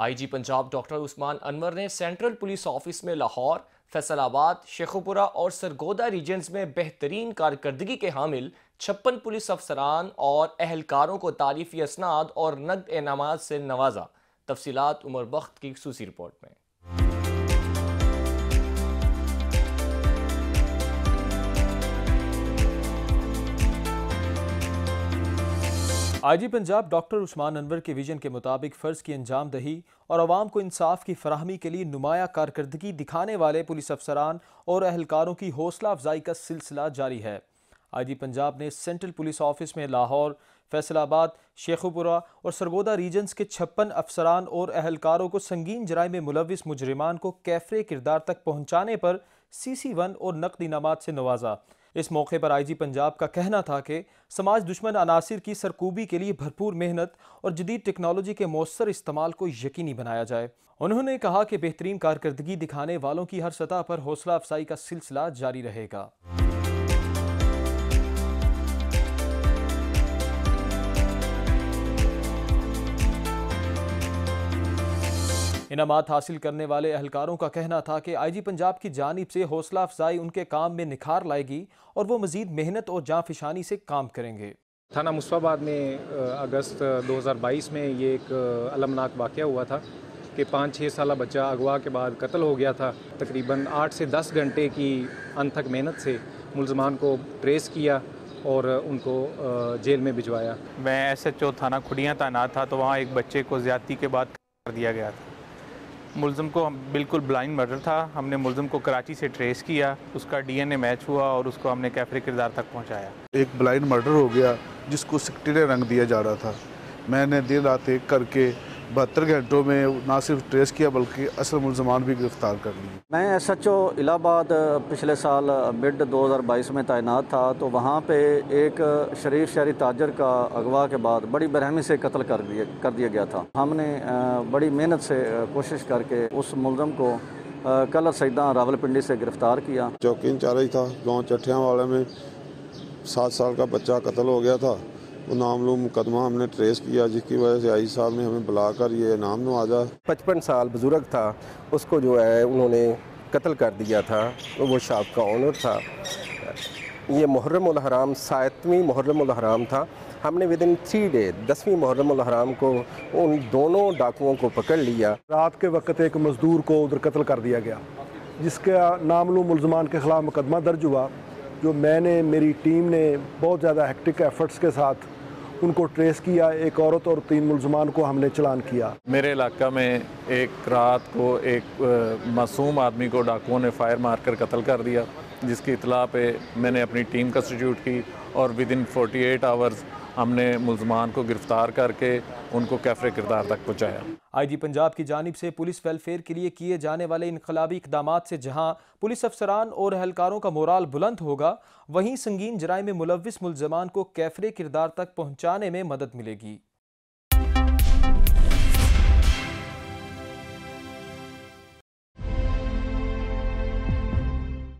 IG Punjab doctor Usman Anwar ने central police office में लाहौर फैसलाबाद शेखुपुरा और सरगोदा रीजन्स में बेहतरीन कारकर्दगी के हामिल छप्पन पुलिस अफसरान और अहलकारों को तारीफ़ी असनाद और नकद इनाम से नवाजा तफसीत उमर बख्त की खसूसी रिपोर्ट में आईजी पंजाब डॉक्टर उस्मान अनवर के विजन के मुताबिक फ़र्ज़ की अंजाम दही और आवाम को इंसाफ की फराहमी के लिए नुमाया कारकर्दगी दिखाने वाले पुलिस अफसरान और अहलकारों की हौसला अफजाई का सिलसिला जारी है आईजी पंजाब ने सेंट्रल पुलिस ऑफिस में लाहौर फैसलाबाद शेखुपुरा और सरगोदा रीजन्स के छप्पन अफसरान और अहलकारों को संगीन जराय में मुलविस मुजरमान को कैफरे किरदार तक पहुँचाने पर सी सी वन और नकद इनामत से नवाजा इस मौके पर आईजी पंजाब का कहना था कि समाज दुश्मन अनासर की सरकूबी के लिए भरपूर मेहनत और जदीद टेक्नोलॉजी के मौसर इस्तेमाल को यकीनी बनाया जाए उन्होंने कहा कि बेहतरीन कारकर्दगी दिखाने वालों की हर सतह पर हौसला अफजाई का सिलसिला जारी रहेगा इनामत हासिल करने वाले अहलकारों का कहना था कि आई जी पंजाब की जानब से हौसला अफजाई उनके काम में निखार लाएगी और वो मजीद मेहनत और जाफिशानी से काम करेंगे थाना मुस्फाबाद में अगस्त 2022 में ये एक अलमनाक वाक़ हुआ था कि पाँच छः साल बच्चा अगवा के बाद कत्ल हो गया था तकरीबन आठ से दस घंटे की अनथक मेहनत से मुलजमान को ट्रेस किया और उनको जेल में भिजवाया मैं एस एच ओ थाना खुड़िया तैनात था तो वहाँ एक बच्चे को ज्यादती के बाद कर दिया गया था मुलम को हम बिल्कुल ब्लाइंड मर्डर था हमने मुलम को कराची से ट्रेस किया उसका डीएनए मैच हुआ और उसको हमने कैफरी किरदार तक पहुंचाया एक ब्लाइंड मर्डर हो गया जिसको सिकटे रंग दिया जा रहा था मैंने देर रात एक करके बहत्तर घंटों में ना सिर्फ ट्रेस किया बल्कि असल मुलजमान भी गिरफ्तार कर लिए मैं एस एच ओ इलाहाबाद पिछले साल मिड 2022 में तैनात था तो वहाँ पे एक शरीफ शहरी ताजर का अगवा के बाद बड़ी बरहमी से कत्ल कर दिए कर दिया गया था हमने बड़ी मेहनत से कोशिश करके उस मुलम को कल सैदा रावलपिंडी से गिरफ्तार किया चौकी इंचार्ज था गाँव चटियावाड़ा वाले में सात साल का बच्चा कत्ल हो गया था वो नामलूम मुकदमा हमने ट्रेस किया जिसकी वजह से आई साहब ने हमें बुलाकर ये नाम नवाजा पचपन साल बुजुर्ग था उसको जो है उन्होंने कत्ल कर दिया था तो वो शॉप का ऑनर था ये मुहर्रम हराम सातवीं मुहर्रम था हमने विद इन थ्री डे दसवीं मुहर्रम को उन दोनों डाकुओं को पकड़ लिया रात के वक्त एक मज़दूर को उधर कत्ल कर दिया गया जिसका नामलू मुलजमान के ख़िलाफ़ मुकदमा दर्ज हुआ जो मैंने मेरी टीम ने बहुत ज़्यादा हेक्टिक एफर्ट्स के साथ उनको ट्रेस किया एक औरत और तीन मुलजमान को हमने चलान किया मेरे इलाका में एक रात को एक मासूम आदमी को डाकुओं ने फायर मारकर कत्ल कर दिया जिसकी इतला पे मैंने अपनी टीम कंस्टिट्यूट की और within forty eight hours हमने मुलजमान को गिरफ्तार करके उनको कैफरे किरदार तक पहुँचाया आई जी पंजाब की जानब से पुलिस वेलफेयर के लिए किए जाने वाले इनकलाबी इकदाम से जहाँ पुलिस अफसरान और अहलकारों का मोराल बुलंद होगा वहीं संगीन जराय में मुलविस मुलजमान को कैफरे किरदार तक पहुँचाने में मदद मिलेगी